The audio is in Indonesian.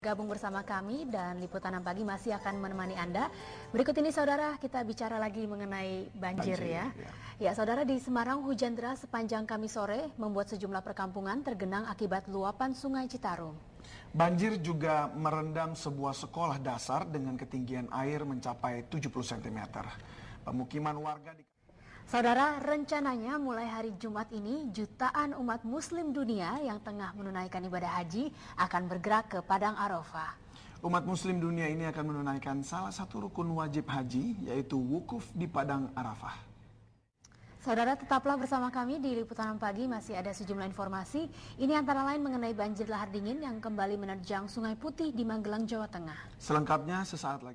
Gabung bersama kami dan Liputan 6 Pagi masih akan menemani Anda. Berikut ini saudara kita bicara lagi mengenai banjir, banjir ya. ya. Ya saudara di Semarang hujan deras sepanjang kami sore membuat sejumlah perkampungan tergenang akibat luapan sungai Citarum. Banjir juga merendam sebuah sekolah dasar dengan ketinggian air mencapai 70 cm. Pemukiman warga di Saudara, rencananya mulai hari Jumat ini jutaan umat muslim dunia yang tengah menunaikan ibadah haji akan bergerak ke Padang Arafah. Umat muslim dunia ini akan menunaikan salah satu rukun wajib haji yaitu wukuf di Padang Arafah. Saudara tetaplah bersama kami di Liputan Pagi masih ada sejumlah informasi. Ini antara lain mengenai banjir lahar dingin yang kembali menerjang Sungai Putih di Magelang, Jawa Tengah. Selengkapnya sesaat lagi.